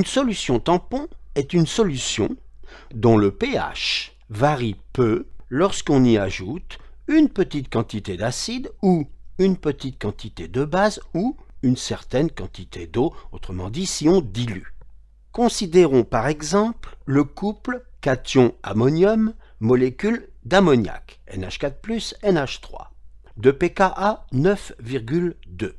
Une solution tampon est une solution dont le pH varie peu lorsqu'on y ajoute une petite quantité d'acide ou une petite quantité de base ou une certaine quantité d'eau, autrement dit si on dilue. Considérons par exemple le couple cation-ammonium, molécule d'ammoniac, NH4+, NH3, de pKa 9,2.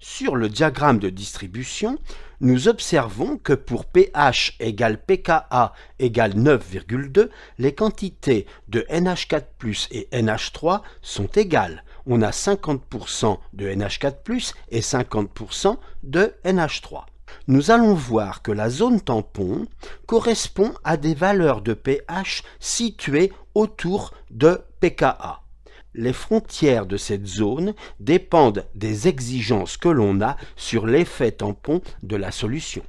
Sur le diagramme de distribution, nous observons que pour pH égale pKa égale 9,2, les quantités de NH4+, et NH3 sont égales. On a 50% de NH4+, et 50% de NH3 nous allons voir que la zone tampon correspond à des valeurs de pH situées autour de pKa les frontières de cette zone dépendent des exigences que l'on a sur l'effet tampon de la solution.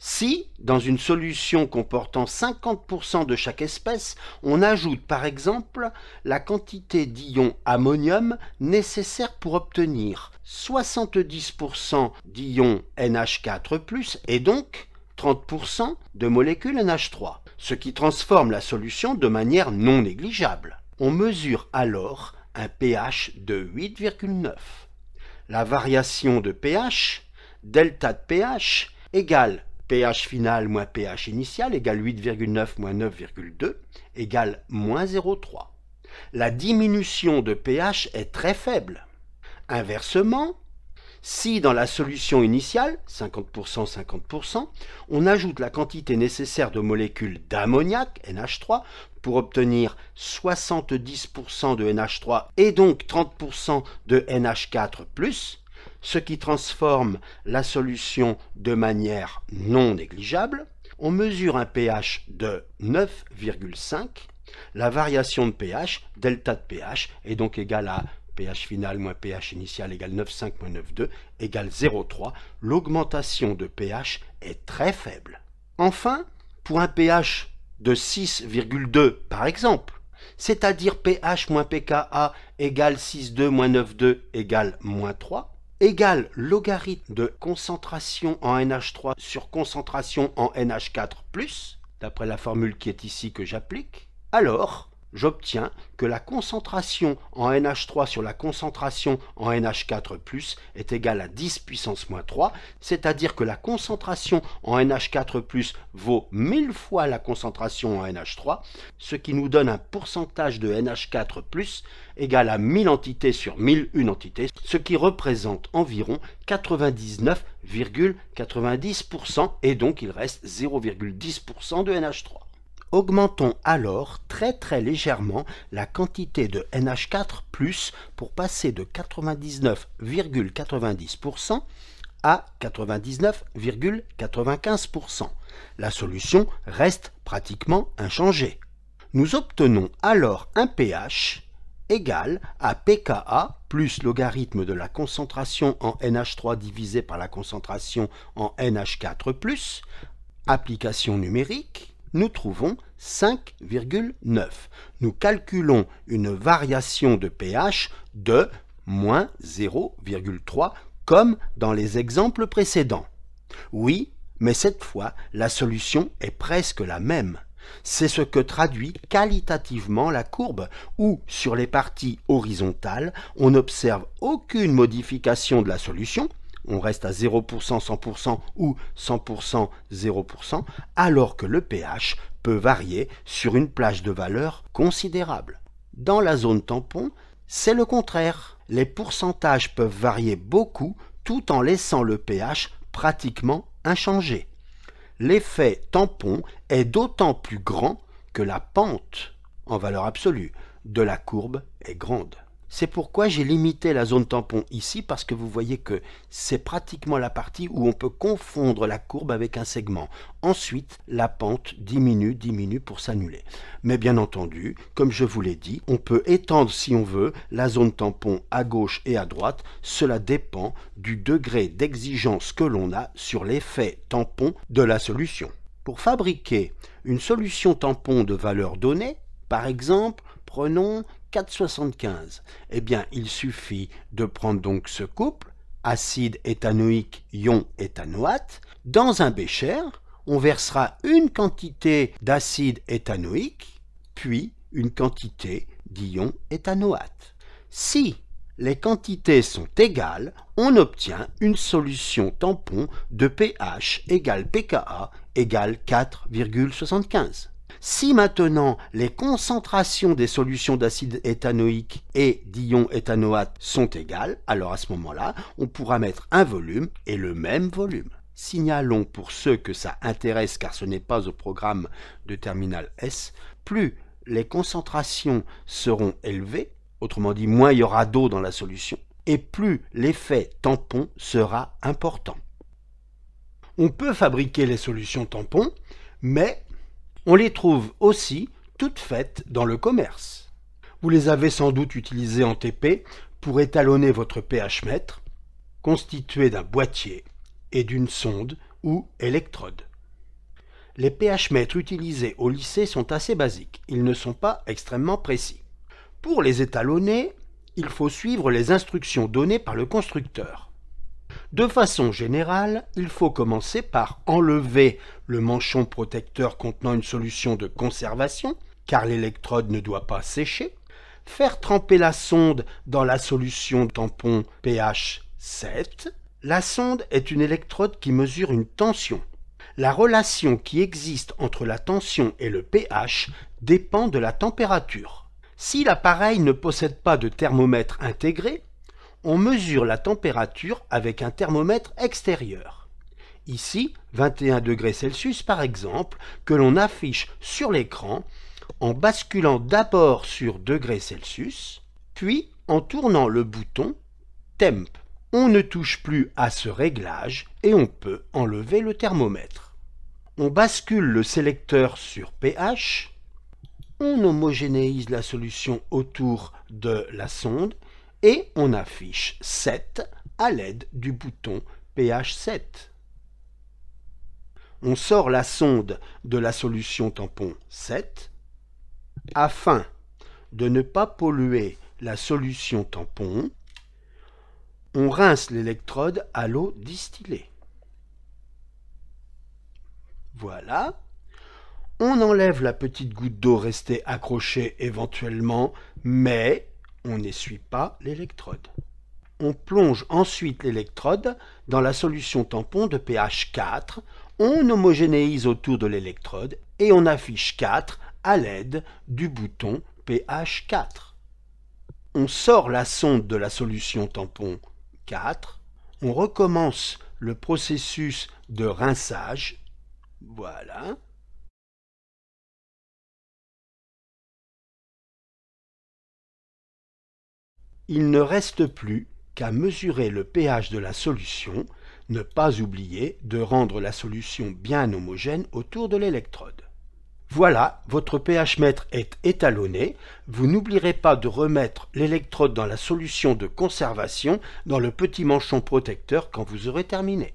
Si, dans une solution comportant 50% de chaque espèce, on ajoute par exemple la quantité d'ions ammonium nécessaire pour obtenir 70% d'ions NH4+, et donc 30% de molécules NH3, ce qui transforme la solution de manière non négligeable. On mesure alors un pH de 8,9. La variation de pH, delta de pH, égale pH final moins pH initial égale 8,9 moins 9,2 égale moins 0,3. La diminution de pH est très faible. Inversement, si dans la solution initiale, 50%, 50%, on ajoute la quantité nécessaire de molécules d'ammoniac, NH3, pour obtenir 70% de NH3 et donc 30% de NH4+, ce qui transforme la solution de manière non négligeable. On mesure un pH de 9,5. La variation de pH, delta de pH, est donc égale à pH final moins pH initial égale 9,5 moins 9,2 égale 0,3. L'augmentation de pH est très faible. Enfin, pour un pH de 6,2 par exemple, c'est-à-dire pH moins pKa égale 6,2 moins 9,2 égale moins 3, égale logarithme de concentration en NH3 sur concentration en NH4+, d'après la formule qui est ici que j'applique, alors j'obtiens que la concentration en NH3 sur la concentration en NH4 est égale à 10 puissance moins 3, c'est-à-dire que la concentration en NH4 vaut 1000 fois la concentration en NH3, ce qui nous donne un pourcentage de NH4 égal à 1000 entités sur 1001 entités, ce qui représente environ 99,90% et donc il reste 0,10% de NH3. Augmentons alors très très légèrement la quantité de NH4 pour passer de 99,90% à 99,95%. La solution reste pratiquement inchangée. Nous obtenons alors un pH égal à pKa plus logarithme de la concentration en NH3 divisé par la concentration en NH4+, application numérique, nous trouvons 5,9. Nous calculons une variation de pH de moins 0,3 comme dans les exemples précédents. Oui, mais cette fois, la solution est presque la même. C'est ce que traduit qualitativement la courbe, où, sur les parties horizontales, on n'observe aucune modification de la solution, on reste à 0%, 100% ou 100%, 0%, alors que le pH peut varier sur une plage de valeur considérable. Dans la zone tampon, c'est le contraire. Les pourcentages peuvent varier beaucoup tout en laissant le pH pratiquement inchangé. L'effet tampon est d'autant plus grand que la pente, en valeur absolue, de la courbe est grande. C'est pourquoi j'ai limité la zone tampon ici parce que vous voyez que c'est pratiquement la partie où on peut confondre la courbe avec un segment. Ensuite, la pente diminue, diminue pour s'annuler. Mais bien entendu, comme je vous l'ai dit, on peut étendre si on veut la zone tampon à gauche et à droite. Cela dépend du degré d'exigence que l'on a sur l'effet tampon de la solution. Pour fabriquer une solution tampon de valeur donnée, par exemple, prenons 4,75. Eh bien, il suffit de prendre donc ce couple, acide éthanoïque, ion éthanoate, dans un bécher, on versera une quantité d'acide éthanoïque, puis une quantité d'ion éthanoate. Si les quantités sont égales, on obtient une solution tampon de pH égale pKa égale 4,75. Si maintenant les concentrations des solutions d'acide éthanoïque et d'ions éthanoate sont égales, alors à ce moment-là, on pourra mettre un volume et le même volume. Signalons pour ceux que ça intéresse car ce n'est pas au programme de terminal S, plus les concentrations seront élevées, autrement dit moins il y aura d'eau dans la solution, et plus l'effet tampon sera important. On peut fabriquer les solutions tampons, mais on les trouve aussi toutes faites dans le commerce. Vous les avez sans doute utilisées en TP pour étalonner votre pH mètre, constitué d'un boîtier et d'une sonde ou électrode. Les pH mètres utilisés au lycée sont assez basiques, ils ne sont pas extrêmement précis. Pour les étalonner, il faut suivre les instructions données par le constructeur. De façon générale, il faut commencer par enlever le manchon protecteur contenant une solution de conservation, car l'électrode ne doit pas sécher, faire tremper la sonde dans la solution tampon pH 7. La sonde est une électrode qui mesure une tension. La relation qui existe entre la tension et le pH dépend de la température. Si l'appareil ne possède pas de thermomètre intégré, on mesure la température avec un thermomètre extérieur. Ici, 21 degrés Celsius par exemple, que l'on affiche sur l'écran en basculant d'abord sur degrés Celsius, puis en tournant le bouton Temp. On ne touche plus à ce réglage et on peut enlever le thermomètre. On bascule le sélecteur sur pH, on homogénéise la solution autour de la sonde et on affiche 7 à l'aide du bouton PH7. On sort la sonde de la solution tampon 7 afin de ne pas polluer la solution tampon. On rince l'électrode à l'eau distillée. Voilà. On enlève la petite goutte d'eau restée accrochée éventuellement, mais on n'essuie pas l'électrode. On plonge ensuite l'électrode dans la solution tampon de pH 4, on homogénéise autour de l'électrode et on affiche 4 à l'aide du bouton pH 4. On sort la sonde de la solution tampon 4, on recommence le processus de rinçage, voilà, il ne reste plus qu'à mesurer le pH de la solution, ne pas oublier de rendre la solution bien homogène autour de l'électrode. Voilà, votre pH mètre est étalonné, vous n'oublierez pas de remettre l'électrode dans la solution de conservation dans le petit manchon protecteur quand vous aurez terminé.